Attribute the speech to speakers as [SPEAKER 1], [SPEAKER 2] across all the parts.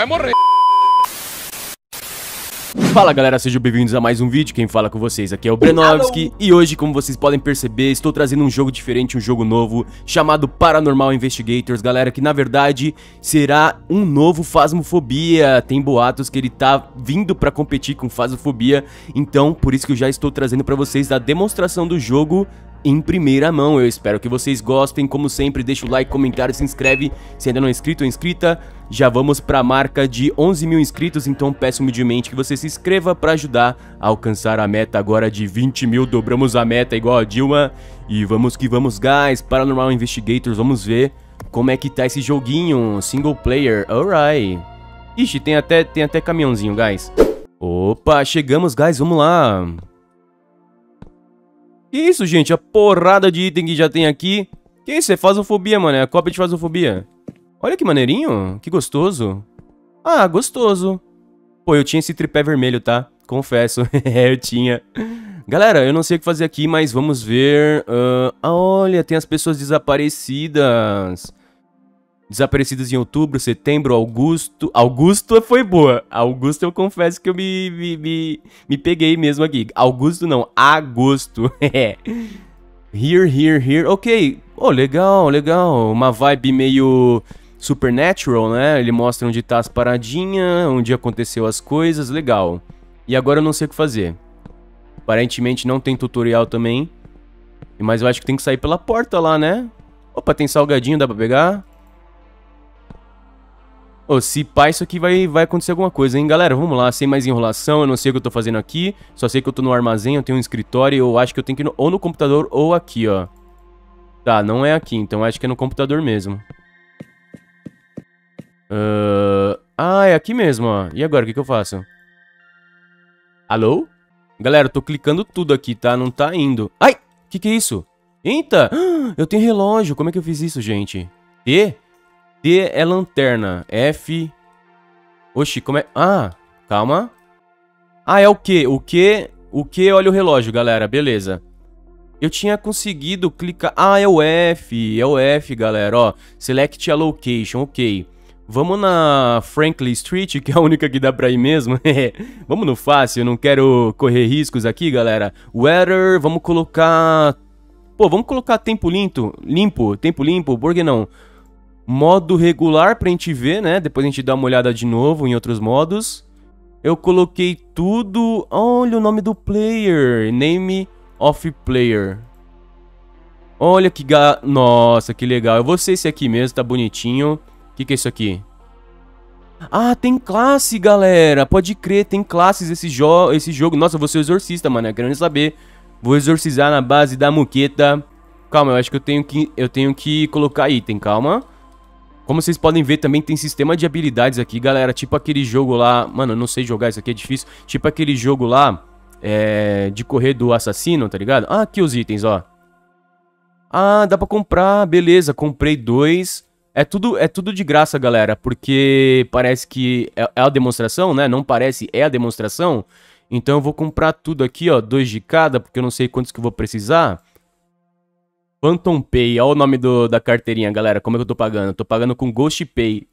[SPEAKER 1] vai morrer. Fala galera, sejam bem-vindos a mais um vídeo, quem fala com vocês aqui é o Brenovski E hoje, como vocês podem perceber, estou trazendo um jogo diferente, um jogo novo Chamado Paranormal Investigators, galera, que na verdade será um novo Fasmofobia Tem boatos que ele tá vindo pra competir com Fasmofobia Então, por isso que eu já estou trazendo pra vocês a demonstração do jogo em primeira mão. Eu espero que vocês gostem. Como sempre, deixa o like, comentário, se inscreve. Se ainda não é inscrito ou inscrita, já vamos para a marca de 11 mil inscritos. Então peço humildemente que você se inscreva para ajudar a alcançar a meta agora de 20 mil. Dobramos a meta igual a Dilma. E vamos que vamos, guys. Paranormal Investigators, vamos ver como é que tá esse joguinho. Single player, alright. Ixi, tem até, tem até caminhãozinho, guys. Opa, chegamos, guys, vamos lá. Que isso, gente? A porrada de item que já tem aqui. Que isso? É fasofobia, mano. É a cópia de fasofobia. Olha que maneirinho. Que gostoso. Ah, gostoso. Pô, eu tinha esse tripé vermelho, tá? Confesso. É, eu tinha. Galera, eu não sei o que fazer aqui, mas vamos ver... Uh, olha, tem as pessoas desaparecidas. Desaparecidos em outubro, setembro, Augusto. Augusto foi boa. Augusto eu confesso que eu me, me, me, me peguei mesmo aqui. Augusto não, agosto. here, here, here. Ok. Oh, legal, legal. Uma vibe meio supernatural, né? Ele mostra onde tá as paradinhas, onde aconteceu as coisas. Legal. E agora eu não sei o que fazer. Aparentemente não tem tutorial também. Mas eu acho que tem que sair pela porta lá, né? Opa, tem salgadinho, dá pra pegar? Oh, se pá, isso aqui vai, vai acontecer alguma coisa, hein? Galera, vamos lá, sem mais enrolação, eu não sei o que eu tô fazendo aqui, só sei que eu tô no armazém, eu tenho um escritório, eu acho que eu tenho que ir no, ou no computador ou aqui, ó. Tá, não é aqui, então acho que é no computador mesmo. Uh... Ah, é aqui mesmo, ó. E agora, o que, que eu faço? Alô? Galera, eu tô clicando tudo aqui, tá? Não tá indo. Ai! O que que é isso? Eita! Eu tenho relógio! Como é que eu fiz isso, gente? E? D é lanterna. F. Oxi, como é. Ah, calma. Ah, é o que? O que? O que? olha o relógio, galera. Beleza. Eu tinha conseguido clicar. Ah, é o F. É o F, galera. Ó, select a location. Ok. Vamos na Franklin Street, que é a única que dá pra ir mesmo. vamos no fácil, não quero correr riscos aqui, galera. Weather, vamos colocar... Pô, vamos colocar tempo limpo, limpo, tempo limpo, por que não? modo regular pra gente ver, né? Depois a gente dá uma olhada de novo em outros modos. Eu coloquei tudo... Olha o nome do player. Name of player. Olha que ga... Nossa, que legal. Eu vou ser esse aqui mesmo, tá bonitinho. O que, que é isso aqui? Ah, tem classe, galera. Pode crer, tem classes esse, jo esse jogo. Nossa, eu vou ser exorcista, mano. É eu quero saber. Vou exorcizar na base da muqueta. Calma, eu acho que eu tenho que, eu tenho que colocar item, calma. Como vocês podem ver, também tem sistema de habilidades aqui, galera. Tipo aquele jogo lá... Mano, eu não sei jogar, isso aqui é difícil. Tipo aquele jogo lá é, de correr do assassino, tá ligado? Ah, aqui os itens, ó. Ah, dá pra comprar, beleza. Comprei dois. É tudo, é tudo de graça, galera, porque parece que é, é a demonstração, né? Não parece, é a demonstração. Então eu vou comprar tudo aqui, ó, dois de cada, porque eu não sei quantos que eu vou precisar. Phantom Pay, olha o nome do, da carteirinha, galera. Como é que eu tô pagando? tô pagando com Ghost Pay.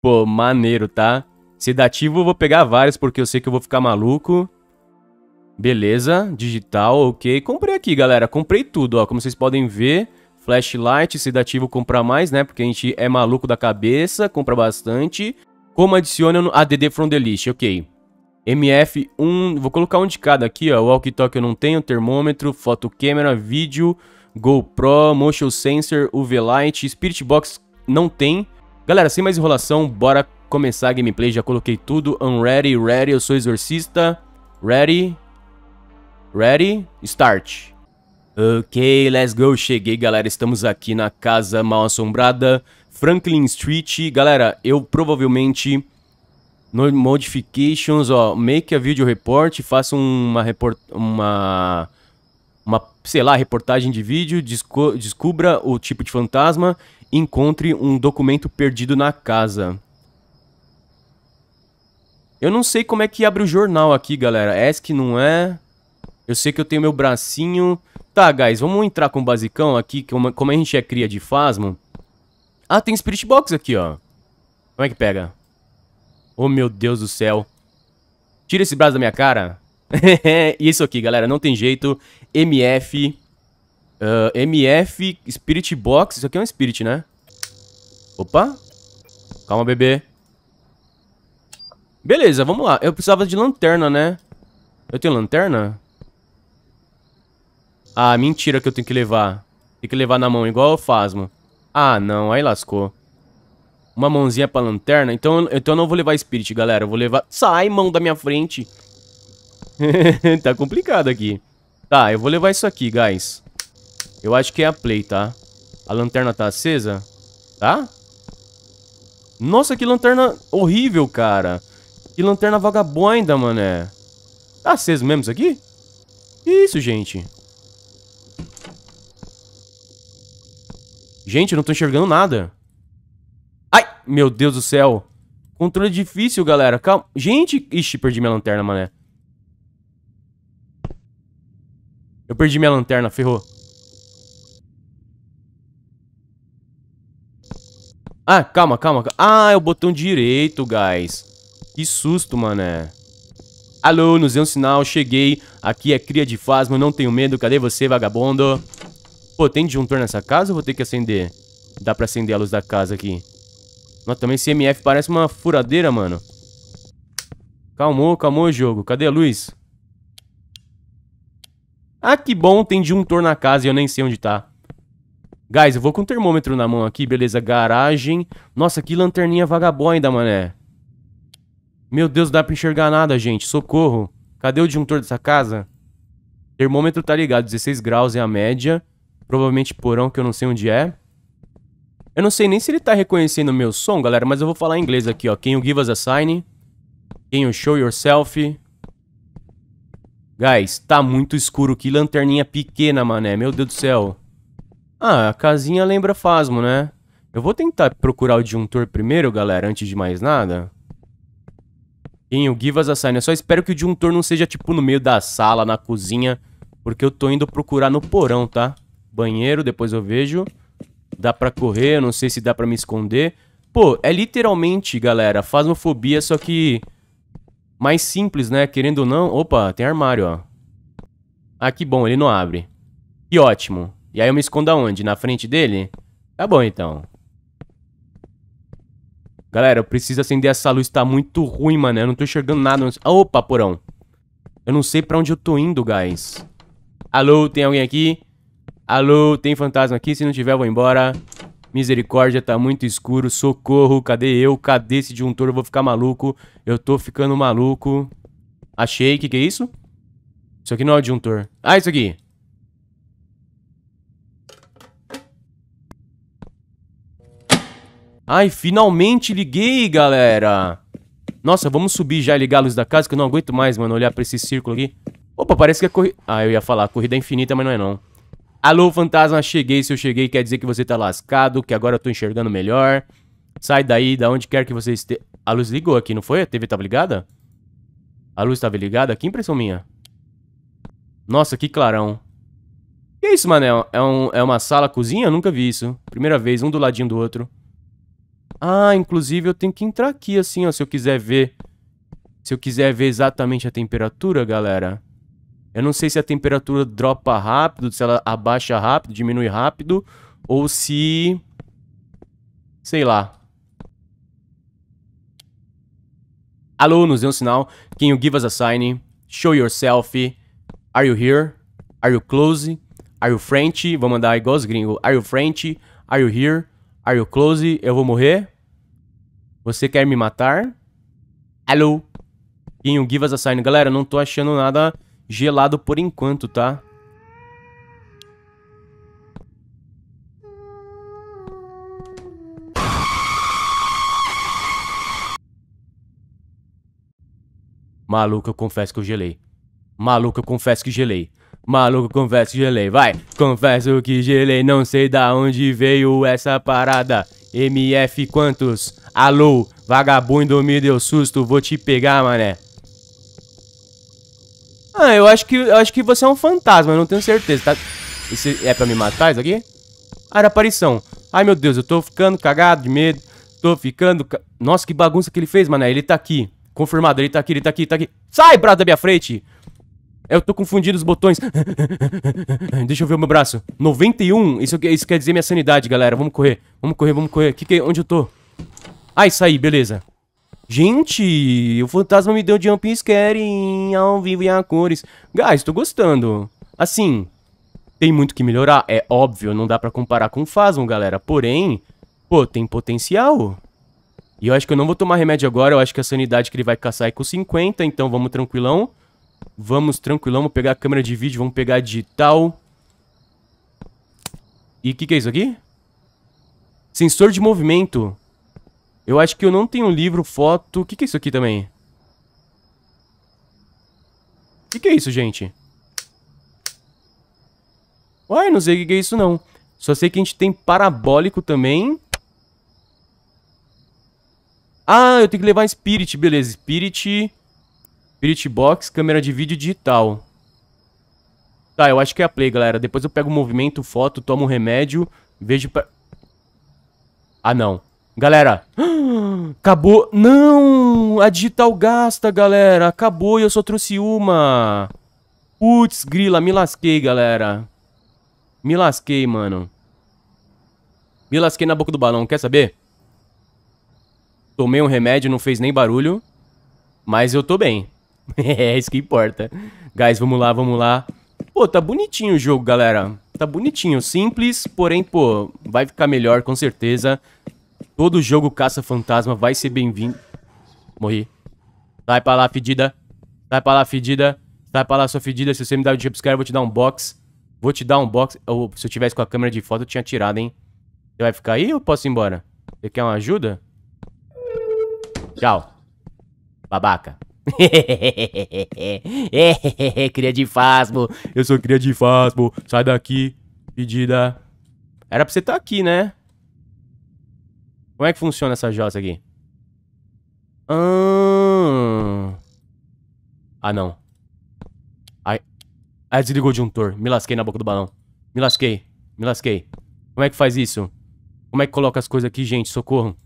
[SPEAKER 1] Pô, maneiro, tá? Sedativo eu vou pegar vários, porque eu sei que eu vou ficar maluco. Beleza, digital, ok. Comprei aqui, galera. Comprei tudo, ó. Como vocês podem ver, flashlight, sedativo comprar mais, né? Porque a gente é maluco da cabeça, compra bastante. Como adiciona no ADD from the list, ok. MF1, vou colocar um de cada aqui, ó. Walkie-talkie eu não tenho, termômetro, foto, câmera, vídeo... GoPro, Motion Sensor, UV Light, Spirit Box não tem. Galera, sem mais enrolação, bora começar a gameplay. Já coloquei tudo. Unready, ready, eu sou exorcista. Ready. Ready. Start. Ok, let's go. Cheguei, galera. Estamos aqui na Casa Mal Assombrada. Franklin Street. Galera, eu provavelmente... No Modifications, ó. Make a video report. Faça uma report... Uma sei lá, reportagem de vídeo, desco descubra o tipo de fantasma, encontre um documento perdido na casa. Eu não sei como é que abre o jornal aqui, galera. é que não é. Eu sei que eu tenho meu bracinho. Tá, guys, vamos entrar com o basicão aqui, que como a gente é cria de Fasmo. Ah, tem Spirit Box aqui, ó. Como é que pega? Oh, meu Deus do céu. Tira esse braço da minha cara. Isso aqui, galera, não tem jeito. MF. Uh, ah, MF Spirit Box. Isso aqui é um Spirit, né? Opa. Calma, bebê. Beleza, vamos lá. Eu precisava de lanterna, né? Eu tenho lanterna? Ah, mentira que eu tenho que levar. Tem que levar na mão, igual eu Fasmo. Ah, não. Aí lascou. Uma mãozinha pra lanterna. Então, então eu não vou levar Spirit, galera. Eu vou levar... Sai, mão da minha frente. tá complicado aqui. Tá, eu vou levar isso aqui, guys. Eu acho que é a play, tá? A lanterna tá acesa? Tá? Nossa, que lanterna horrível, cara. Que lanterna vagabunda, mané. Tá aceso mesmo isso aqui? Que isso, gente? Gente, eu não tô enxergando nada. Ai, meu Deus do céu. Controle difícil, galera. Calma. Gente, ixi, perdi minha lanterna, mané. Eu perdi minha lanterna, ferrou. Ah, calma, calma, Ah, é o botão direito, guys. Que susto, mané. Alô, nos deu um sinal, cheguei. Aqui é cria de Fasma, não tenho medo. Cadê você, vagabundo? Pô, tem disjuntor nessa casa ou vou ter que acender? Dá pra acender a luz da casa aqui. Nossa, também CMF parece uma furadeira, mano. Calmou, calmou, jogo. Cadê a luz? Ah, que bom, tem de um na casa e eu nem sei onde tá. Guys, eu vou com o termômetro na mão aqui, beleza. Garagem. Nossa, que lanterninha vagabunda, mané. Meu Deus, não dá pra enxergar nada, gente. Socorro. Cadê o disjuntor dessa casa? Termômetro tá ligado, 16 graus é a média. Provavelmente porão, que eu não sei onde é. Eu não sei nem se ele tá reconhecendo o meu som, galera, mas eu vou falar em inglês aqui, ó. Can you give us a sign? Can you show yourself? Guys, tá muito escuro. Que lanterninha pequena, mané. Meu Deus do céu. Ah, a casinha lembra Fasmo, né? Eu vou tentar procurar o Juntor primeiro, galera, antes de mais nada. Em o Givas a sign. Eu só espero que o Juntor não seja, tipo, no meio da sala, na cozinha. Porque eu tô indo procurar no porão, tá? Banheiro, depois eu vejo. Dá pra correr, eu não sei se dá pra me esconder. Pô, é literalmente, galera, Fasmofobia, só que mais simples, né? Querendo ou não... Opa, tem armário, ó. Ah, que bom, ele não abre. Que ótimo. E aí eu me escondo aonde? Na frente dele? Tá bom, então. Galera, eu preciso acender essa luz. Tá muito ruim, mano. Eu não tô enxergando nada. Ah, opa, porão. Eu não sei pra onde eu tô indo, guys. Alô, tem alguém aqui? Alô, tem fantasma aqui? Se não tiver, eu vou embora. Misericórdia, tá muito escuro, socorro, cadê eu? Cadê esse disjuntor? Eu vou ficar maluco. Eu tô ficando maluco. Achei, que que é isso? Isso aqui não é o disjuntor. Ah, isso aqui. Ai, finalmente liguei, galera. Nossa, vamos subir já e ligar a luz da casa, que eu não aguento mais, mano, olhar pra esse círculo aqui. Opa, parece que é corrida... Ah, eu ia falar, corrida é infinita, mas não é não. Alô, fantasma, cheguei. Se eu cheguei, quer dizer que você tá lascado, que agora eu tô enxergando melhor. Sai daí, da onde quer que você esteja. A luz ligou aqui, não foi? A TV tava ligada? A luz tava ligada? Que impressão minha. Nossa, que clarão. Que isso, Manel? É, é, um, é uma sala cozinha? nunca vi isso. Primeira vez, um do ladinho do outro. Ah, inclusive eu tenho que entrar aqui assim, ó, se eu quiser ver... Se eu quiser ver exatamente a temperatura, galera. Eu não sei se a temperatura dropa rápido, se ela abaixa rápido, diminui rápido, ou se... Sei lá. Alô, nos dê é um sinal. Can you give us a sign? Show yourself. Are you here? Are you close? Are you French? Vou mandar igual os gringos. Are you French? Are you here? Are you close? Eu vou morrer? Você quer me matar? Alô? Can you give us a sign? Galera, não tô achando nada gelado por enquanto, tá? Maluco, eu confesso que eu gelei. Maluco, eu confesso que gelei. Maluco, eu confesso que gelei, vai! Confesso que gelei, não sei da onde veio essa parada. MF quantos? Alô, vagabundo me deu susto, vou te pegar, mané. Ah, eu acho que eu acho que você é um fantasma, eu não tenho certeza, tá? Isso é pra me matar isso aqui? Ah, era aparição. Ai, meu Deus, eu tô ficando cagado de medo. Tô ficando... Ca... Nossa, que bagunça que ele fez, mano. Ele tá aqui. Confirmado, ele tá aqui, ele tá aqui, ele tá aqui. Sai, braço da minha frente! Eu tô confundindo os botões. Deixa eu ver o meu braço. 91? Isso, isso quer dizer minha sanidade, galera. Vamos correr. Vamos correr, vamos correr. Que que, onde eu tô? Ai, saí, beleza. Gente, o fantasma me deu Jumping Scare em ao vivo e a cores. Guys, tô gostando. Assim, tem muito que melhorar, é óbvio, não dá pra comparar com o Phasm, galera. Porém, pô, tem potencial. E eu acho que eu não vou tomar remédio agora, eu acho que a sanidade que ele vai caçar é com 50, então vamos tranquilão. Vamos tranquilão, vamos pegar a câmera de vídeo, vamos pegar a digital. E o que, que é isso aqui? Sensor de movimento. Eu acho que eu não tenho livro, foto... O que, que é isso aqui também? O que, que é isso, gente? Uai, não sei o que, que é isso, não. Só sei que a gente tem parabólico também. Ah, eu tenho que levar Spirit, beleza. Spirit, Spirit Box, câmera de vídeo digital. Tá, eu acho que é a play, galera. Depois eu pego o movimento, foto, tomo o remédio, vejo pra... Ah, não. Galera, acabou. Não, a digital gasta, galera. Acabou e eu só trouxe uma. Putz, grila, me lasquei, galera. Me lasquei, mano. Me lasquei na boca do balão, quer saber? Tomei um remédio, não fez nem barulho. Mas eu tô bem. é isso que importa. Guys, vamos lá, vamos lá. Pô, tá bonitinho o jogo, galera. Tá bonitinho, simples, porém, pô, vai ficar melhor com certeza. Todo jogo caça-fantasma vai ser bem-vindo. Morri. Sai pra lá, fedida. Sai pra lá, fedida. Sai pra lá, sua fedida. Se você me dá o um jumpscare, eu vou te dar um box. Vou te dar um box. Ou, se eu tivesse com a câmera de foto, eu tinha tirado, hein? Você vai ficar aí ou posso ir embora? Você quer uma ajuda? Tchau. Babaca. cria de fasmo. Eu sou cria de fasmo. Sai daqui, pedida. Era pra você estar tá aqui, né? Como é que funciona essa jossa aqui? Ah, ah não. Ai. Ai, ah, desligou o juntor. Me lasquei na boca do balão. Me lasquei. Me lasquei. Como é que faz isso? Como é que coloca as coisas aqui, gente? Socorro.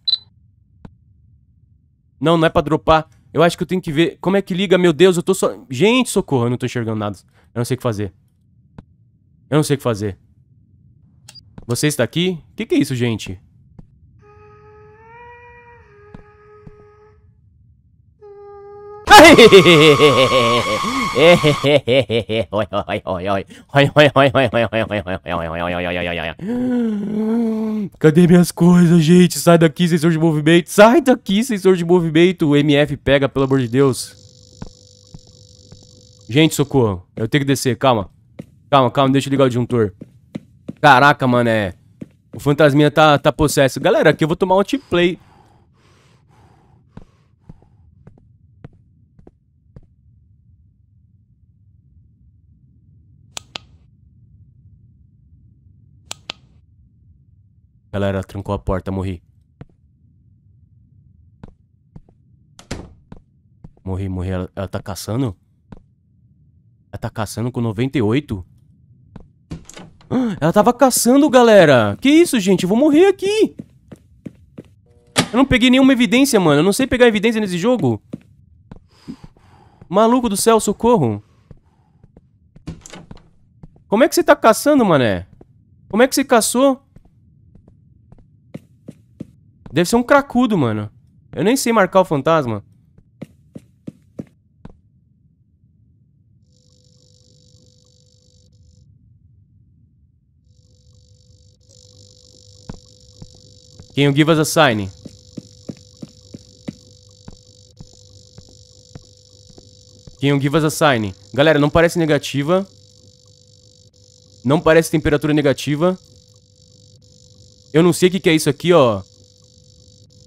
[SPEAKER 1] Não, não é pra dropar. Eu acho que eu tenho que ver. Como é que liga? Meu Deus, eu tô só... So... Gente, socorro. Eu não tô enxergando nada. Eu não sei o que fazer. Eu não sei o que fazer. Você está aqui? O que, que é isso, gente? Cadê minhas coisas, gente? Sai daqui, sensor de movimento. Sai daqui, sensor de movimento. O MF pega, pelo amor de Deus. Gente, socorro. Eu tenho que descer, calma. Calma, calma, deixa eu ligar o disjuntor. Caraca, mané. O fantasminha tá, tá possesso. Galera, aqui eu vou tomar um play. Galera, trancou a porta, morri. Morri, morri. Ela, ela tá caçando? Ela tá caçando com 98? Ah, ela tava caçando, galera. Que isso, gente? Eu vou morrer aqui. Eu não peguei nenhuma evidência, mano. Eu não sei pegar evidência nesse jogo. Maluco do céu, socorro. Como é que você tá caçando, mané? Como é que você caçou? Deve ser um cracudo, mano. Eu nem sei marcar o fantasma. Can you give us a sign? Can you give us a sign? Galera, não parece negativa. Não parece temperatura negativa. Eu não sei o que, que é isso aqui, ó.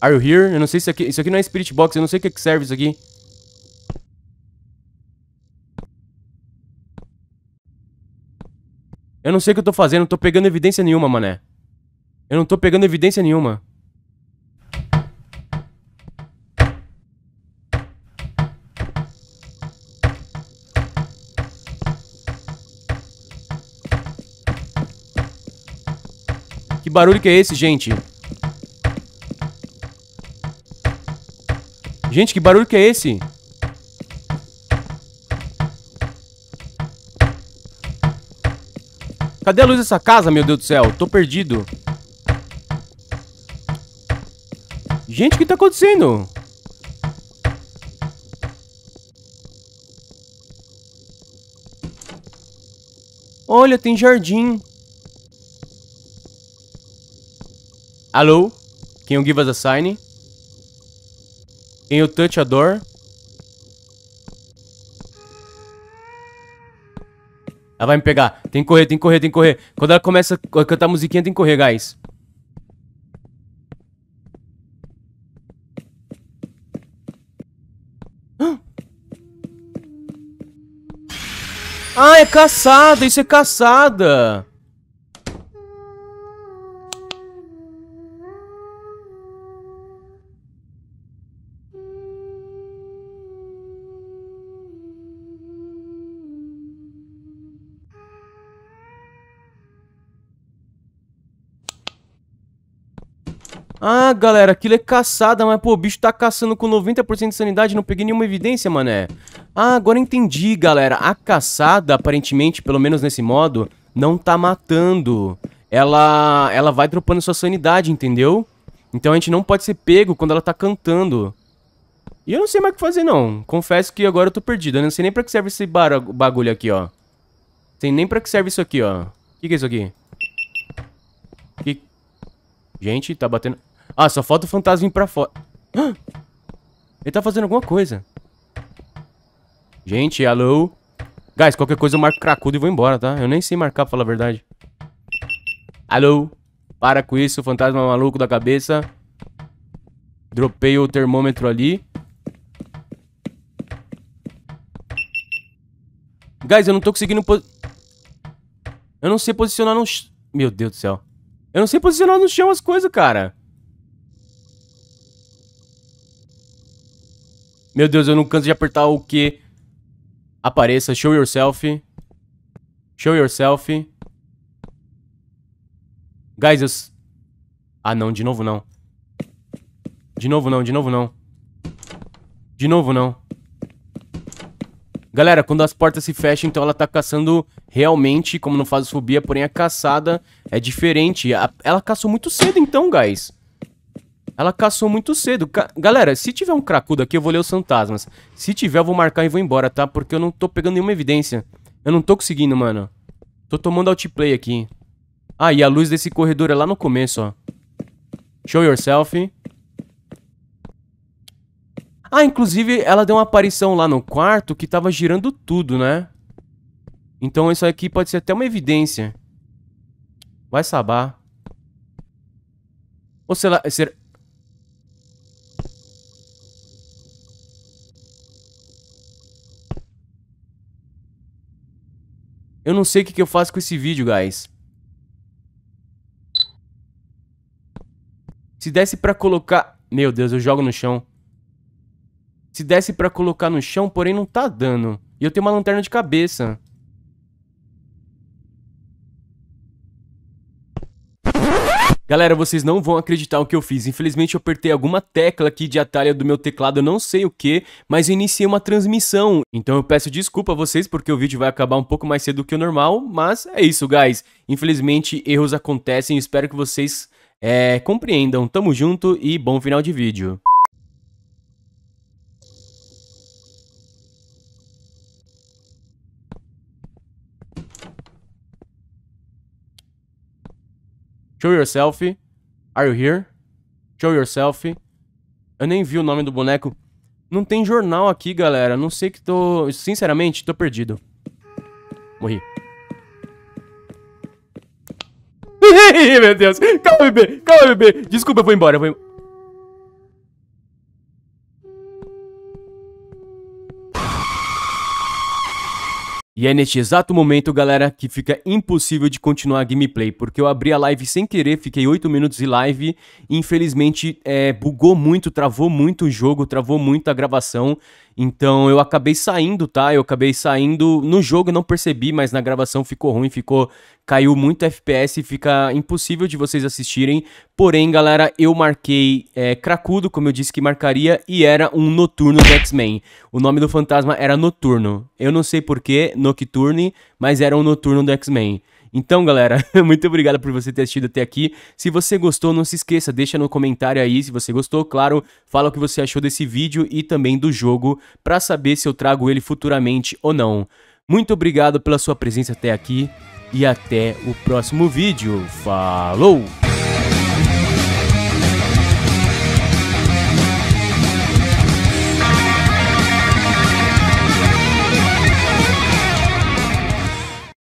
[SPEAKER 1] Are you here? Eu não sei se aqui... Isso aqui não é Spirit Box. Eu não sei o que, é que serve isso aqui. Eu não sei o que eu tô fazendo. Eu não tô pegando evidência nenhuma, mané. Eu não tô pegando evidência nenhuma. Que barulho que é esse, gente? Gente, que barulho que é esse? Cadê a luz dessa casa, meu Deus do céu? Tô perdido. Gente, o que tá acontecendo? Olha, tem jardim. Alô? Can you give us a sign? Tem o touch Ela vai me pegar. Tem que correr, tem que correr, tem que correr. Quando ela começa a cantar a musiquinha, tem que correr, guys. Ah, é caçada! Isso é caçada! Ah, galera, aquilo é caçada, mas pô, o bicho tá caçando com 90% de sanidade, não peguei nenhuma evidência, mané. Ah, agora entendi, galera. A caçada, aparentemente, pelo menos nesse modo, não tá matando. Ela, ela vai dropando sua sanidade, entendeu? Então a gente não pode ser pego quando ela tá cantando. E eu não sei mais o que fazer, não. Confesso que agora eu tô perdido. Eu né? não sei nem pra que serve esse bagulho aqui, ó. Tem nem pra que serve isso aqui, ó. O que, que é isso aqui? Que... Gente, tá batendo... Ah, só falta o fantasma vir pra fora. Ah! Ele tá fazendo alguma coisa. Gente, alô? Guys, qualquer coisa eu marco cracudo e vou embora, tá? Eu nem sei marcar, pra falar a verdade. Alô? Para com isso, fantasma maluco da cabeça. Dropei o termômetro ali. Guys, eu não tô conseguindo... Pos... Eu não sei posicionar no... Meu Deus do céu. Eu não sei posicionar no chão as coisas, cara. Meu Deus, eu não canso de apertar o Q. Apareça, show yourself. Show yourself. Guys, eu... Ah, não, de novo não. De novo não, de novo não. De novo não. Galera, quando as portas se fecham, então ela tá caçando realmente, como não faz fobia, porém a caçada é diferente. Ela caçou muito cedo então, guys. Ela caçou muito cedo. Ca Galera, se tiver um cracudo aqui, eu vou ler os fantasmas. Se tiver, eu vou marcar e vou embora, tá? Porque eu não tô pegando nenhuma evidência. Eu não tô conseguindo, mano. Tô tomando outplay aqui. Ah, e a luz desse corredor é lá no começo, ó. Show yourself. Ah, inclusive, ela deu uma aparição lá no quarto que tava girando tudo, né? Então isso aqui pode ser até uma evidência. Vai sabar. Ou será, Eu não sei o que, que eu faço com esse vídeo, guys. Se desse pra colocar... Meu Deus, eu jogo no chão. Se desse pra colocar no chão, porém não tá dando. E eu tenho uma lanterna de cabeça. Galera, vocês não vão acreditar o que eu fiz. Infelizmente eu apertei alguma tecla aqui de atalho do meu teclado, não sei o que, mas eu iniciei uma transmissão. Então eu peço desculpa a vocês porque o vídeo vai acabar um pouco mais cedo do que o normal, mas é isso, guys. Infelizmente erros acontecem, espero que vocês é, compreendam. Tamo junto e bom final de vídeo. Show Yourself, Are You Here? Show Yourself. Eu nem vi o nome do boneco. Não tem jornal aqui, galera. Não sei que tô... Sinceramente, tô perdido. Morri. Meu Deus. Calma, bebê. Calma, bebê. Desculpa, eu vou embora. Eu vou... E é neste exato momento, galera, que fica impossível de continuar a gameplay, porque eu abri a live sem querer, fiquei 8 minutos de live, e infelizmente é, bugou muito, travou muito o jogo, travou muito a gravação, então eu acabei saindo, tá? Eu acabei saindo no jogo, não percebi, mas na gravação ficou ruim, ficou caiu muito FPS, fica impossível de vocês assistirem. Porém, galera, eu marquei é, cracudo, como eu disse que marcaria, e era um noturno do X-Men. O nome do fantasma era Noturno. Eu não sei porquê, Nocturne, mas era um noturno do X-Men. Então, galera, muito obrigado por você ter assistido até aqui. Se você gostou, não se esqueça, deixa no comentário aí se você gostou, claro, fala o que você achou desse vídeo e também do jogo para saber se eu trago ele futuramente ou não. Muito obrigado pela sua presença até aqui e até o próximo vídeo. Falou!